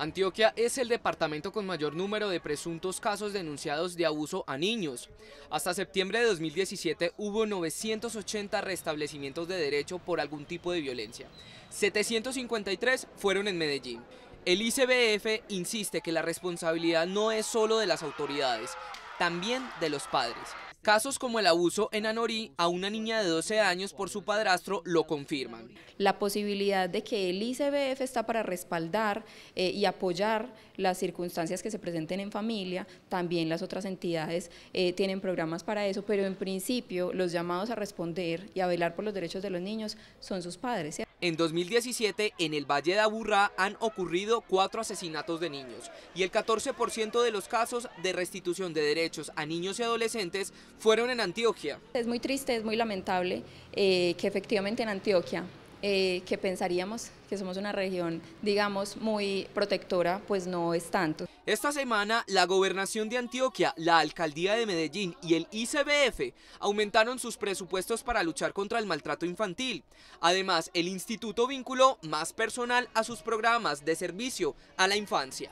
Antioquia es el departamento con mayor número de presuntos casos denunciados de abuso a niños. Hasta septiembre de 2017 hubo 980 restablecimientos de derecho por algún tipo de violencia. 753 fueron en Medellín. El ICBF insiste que la responsabilidad no es solo de las autoridades, también de los padres. Casos como el abuso en Anorí a una niña de 12 años por su padrastro lo confirman. La posibilidad de que el ICBF está para respaldar eh, y apoyar las circunstancias que se presenten en familia, también las otras entidades eh, tienen programas para eso, pero en principio los llamados a responder y a velar por los derechos de los niños son sus padres. En 2017, en el Valle de Aburrá han ocurrido cuatro asesinatos de niños y el 14% de los casos de restitución de derechos a niños y adolescentes fueron en Antioquia. Es muy triste, es muy lamentable eh, que efectivamente en Antioquia eh, que pensaríamos que somos una región, digamos, muy protectora, pues no es tanto. Esta semana, la Gobernación de Antioquia, la Alcaldía de Medellín y el ICBF aumentaron sus presupuestos para luchar contra el maltrato infantil. Además, el instituto vinculó más personal a sus programas de servicio a la infancia.